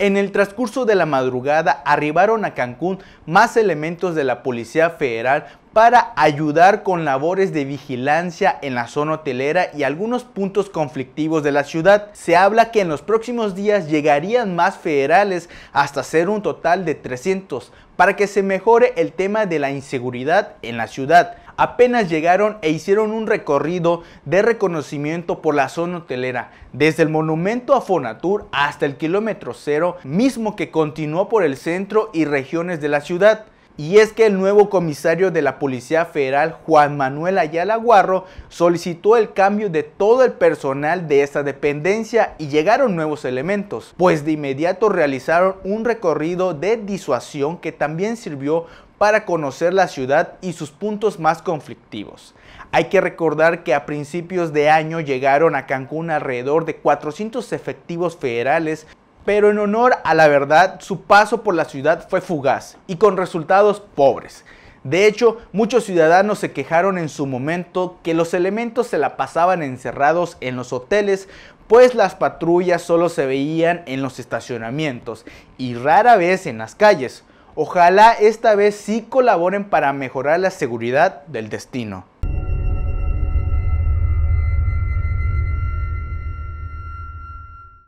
En el transcurso de la madrugada arribaron a Cancún más elementos de la Policía Federal para ayudar con labores de vigilancia en la zona hotelera y algunos puntos conflictivos de la ciudad. Se habla que en los próximos días llegarían más federales hasta ser un total de 300 para que se mejore el tema de la inseguridad en la ciudad apenas llegaron e hicieron un recorrido de reconocimiento por la zona hotelera, desde el monumento a Fonatur hasta el kilómetro cero, mismo que continuó por el centro y regiones de la ciudad. Y es que el nuevo comisario de la Policía Federal, Juan Manuel Ayala Guarro, solicitó el cambio de todo el personal de esta dependencia y llegaron nuevos elementos, pues de inmediato realizaron un recorrido de disuasión que también sirvió para conocer la ciudad y sus puntos más conflictivos. Hay que recordar que a principios de año llegaron a Cancún alrededor de 400 efectivos federales pero en honor a la verdad, su paso por la ciudad fue fugaz y con resultados pobres. De hecho, muchos ciudadanos se quejaron en su momento que los elementos se la pasaban encerrados en los hoteles, pues las patrullas solo se veían en los estacionamientos y rara vez en las calles. Ojalá esta vez sí colaboren para mejorar la seguridad del destino.